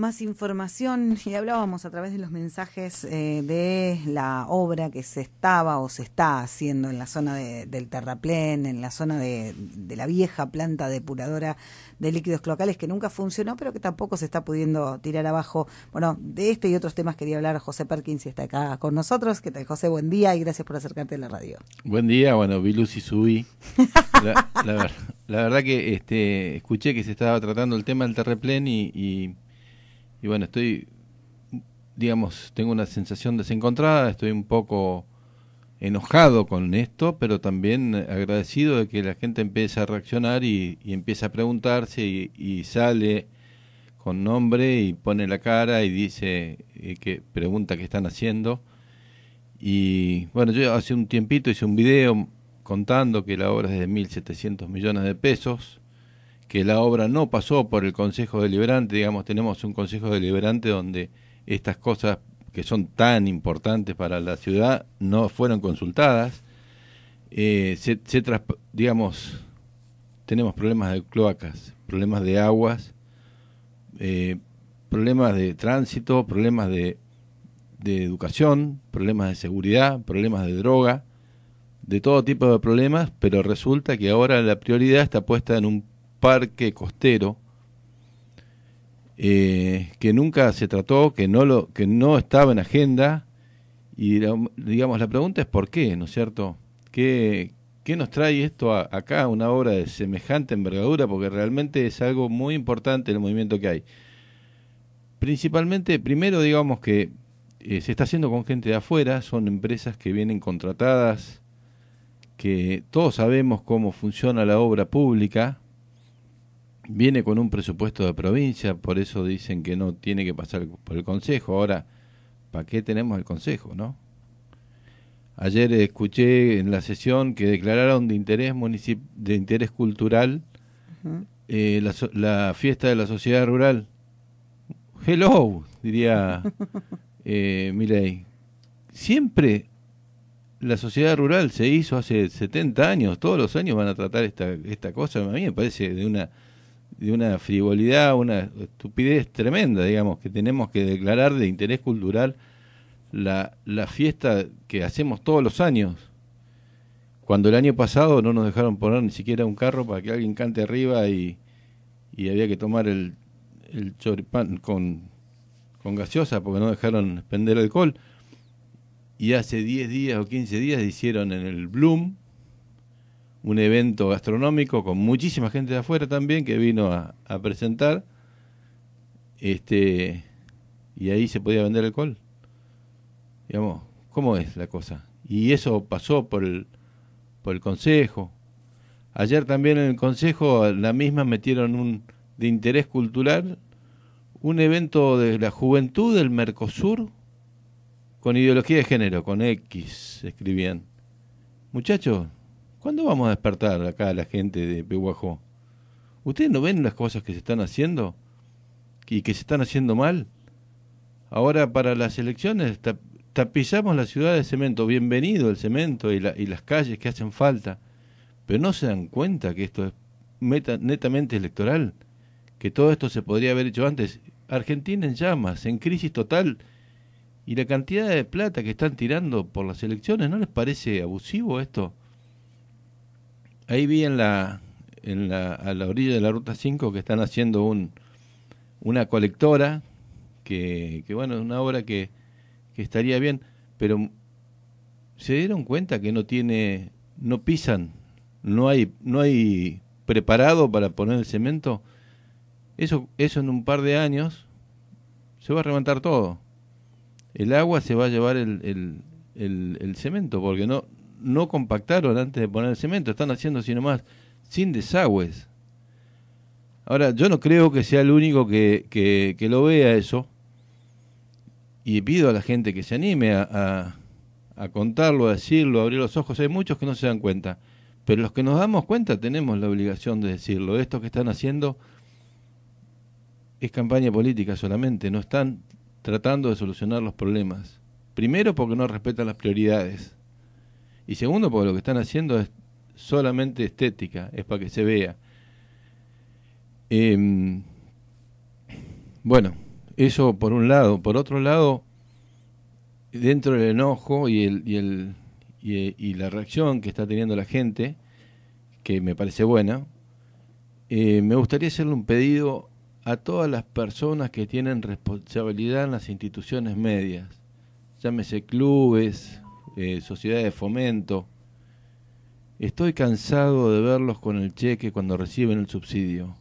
más información y hablábamos a través de los mensajes eh, de la obra que se estaba o se está haciendo en la zona del terraplén, en la zona de, la vieja planta depuradora de líquidos cloacales que nunca funcionó, pero que tampoco se está pudiendo tirar abajo. Bueno, de este y otros temas quería hablar José Perkins, y está acá con nosotros. ¿Qué tal, José? Buen día y gracias por acercarte a la radio. Buen día, bueno, vi luz y Subi La, verdad que este, escuché que se estaba tratando el tema del terraplén y y bueno, estoy, digamos, tengo una sensación desencontrada, estoy un poco enojado con esto, pero también agradecido de que la gente empiece a reaccionar y, empieza a preguntarse y, sale con nombre y pone la cara y dice qué eh, que pregunta qué están haciendo. Y bueno, yo hace un tiempito hice un video contando que la obra es de 1.700 millones de pesos que la obra no pasó por el Consejo Deliberante, digamos, tenemos un Consejo Deliberante donde estas cosas que son tan importantes para la ciudad no fueron consultadas. Eh, digamos, tenemos problemas de cloacas, problemas de aguas, eh, problemas de tránsito, problemas de, educación, problemas de seguridad, problemas de droga, de todo tipo de problemas, pero resulta que ahora la prioridad está puesta en un parque costero eh, que nunca se trató, que no, lo, que no estaba en agenda. Y digamos, la pregunta es por qué, ¿no es cierto? ¿Qué, nos trae esto acá, una obra de semejante envergadura? Porque realmente es algo muy importante el movimiento que hay. Principalmente, primero digamos que eh, se está haciendo con gente de afuera, son empresas que vienen contratadas, que todos sabemos cómo funciona la obra pública, viene con un presupuesto de provincia, por eso dicen que no tiene que pasar por el Consejo. Ahora, ¿para qué tenemos el Consejo, no? Ayer escuché en la sesión que declararon de interés de interés cultural eh, la, fiesta de la sociedad rural. Hello, diría eh, Miley. Siempre la sociedad rural se hizo hace 70 años, todos los años van a tratar esta, esta cosa, a mí me parece de una de una frivolidad, una estupidez tremenda, digamos, que tenemos que declarar de interés cultural la, fiesta que hacemos todos los años. Cuando el año pasado no nos dejaron poner ni siquiera un carro para que alguien cante arriba y, y había que tomar el, el choripán con, con gaseosa porque no dejaron pender alcohol. Y hace 10 días o 15 días hicieron en el Bloom, un evento gastronómico con muchísima gente de afuera también que vino a, presentar. Este, y ahí se podía vender alcohol. Digamos, ¿cómo es la cosa? Y eso pasó por el, por el Consejo. Ayer también en el Consejo, la misma metieron un de interés cultural, un evento de la juventud del Mercosur con ideología de género, con X, escribían. Muchachos, ¿Cuándo vamos a despertar acá a la gente de Pehuajó? ¿Ustedes no ven las cosas que se están haciendo? ¿Y que se están haciendo mal? Ahora para las elecciones tapizamos la ciudad de cemento. Bienvenido el cemento y, la, y las calles que hacen falta. Pero no se dan cuenta que esto es netamente electoral. Que todo esto se podría haber hecho antes. Argentina en llamas, en crisis total. Y la cantidad de plata que están tirando por las elecciones, ¿no les parece abusivo esto? ahí vi en la, en la, a la orilla de la Ruta 5 que están haciendo una colectora, que, que bueno, es una obra que, estaría bien, pero se dieron cuenta que no tiene, no pisan, no hay, no hay preparado para poner el cemento. Eso, eso en un par de años se va a remontar todo. El agua se va a llevar el cemento, porque no, no compactaron antes de poner el cemento, están haciendo sino más sin desagües. Ahora, yo no creo que sea el único que, que, que lo vea eso. Y pido a la gente que se anime a, contarlo, a decirlo, a abrir los ojos. Hay muchos que no se dan cuenta. Pero los que nos damos cuenta tenemos la obligación de decirlo. Esto que están haciendo es campaña política solamente. No están tratando de solucionar los problemas. Primero porque no respetan las prioridades. Y segundo, porque lo que están haciendo es solamente estética, es para que se vea. Em, bueno, eso por un lado. Por otro lado, dentro del enojo y, y, la reacción que está teniendo la gente, que me parece buena, eh, me gustaría hacerle un pedido a todas las personas que tienen responsabilidad en las instituciones medias, llámese clubes, eh, sociedad sociedades de fomento. Estoy cansado de verlos con el cheque cuando reciben el subsidio.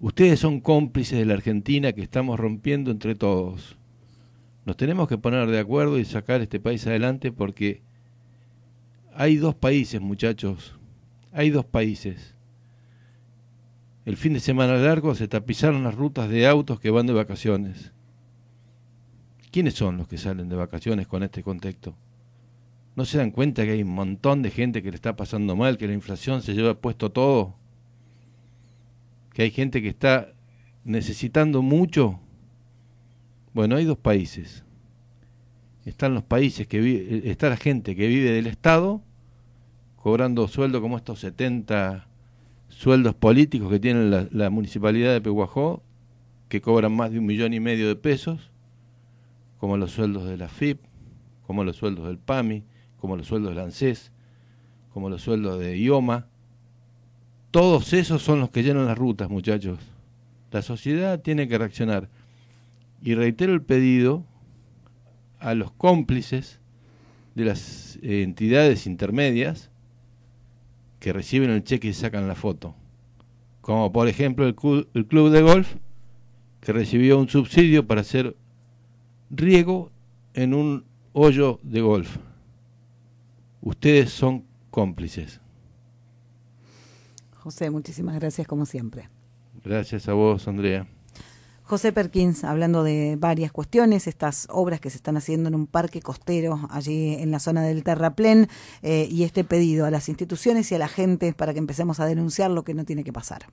Ustedes son cómplices de la Argentina que estamos rompiendo entre todos. Nos tenemos que poner de acuerdo y sacar este país adelante porque hay dos países, muchachos. Hay dos países. El fin de semana largo se tapizaron las rutas de autos que van de vacaciones. ¿Quiénes son los que salen de vacaciones con este contexto? ¿No se dan cuenta que hay un montón de gente que le está pasando mal, que la inflación se lleva puesto todo? Que hay gente que está necesitando mucho. Bueno, hay dos países. Están los países que eh, está la gente que vive del Estado cobrando sueldo como estos 70 sueldos políticos que tiene la, municipalidad de Pehuajó, que cobran más de un millón y medio de pesos, como los sueldos de la FIP, como los sueldos del PAMI, como los sueldos de ANSES, como los sueldos de IOMA. Todos esos son los que llenan las rutas, muchachos. La sociedad tiene que reaccionar. Y reitero el pedido a los cómplices de las eh, entidades intermedias que reciben el cheque y sacan la foto. Como por ejemplo el club de golf que recibió un subsidio para hacer riego en un hoyo de golf ustedes son cómplices. José, muchísimas gracias como siempre. Gracias a vos, Andrea. José Perkins, hablando de varias cuestiones, estas obras que se están haciendo en un parque costero allí en la zona del Terraplén eh, y este pedido a las instituciones y a la gente para que empecemos a denunciar lo que no tiene que pasar.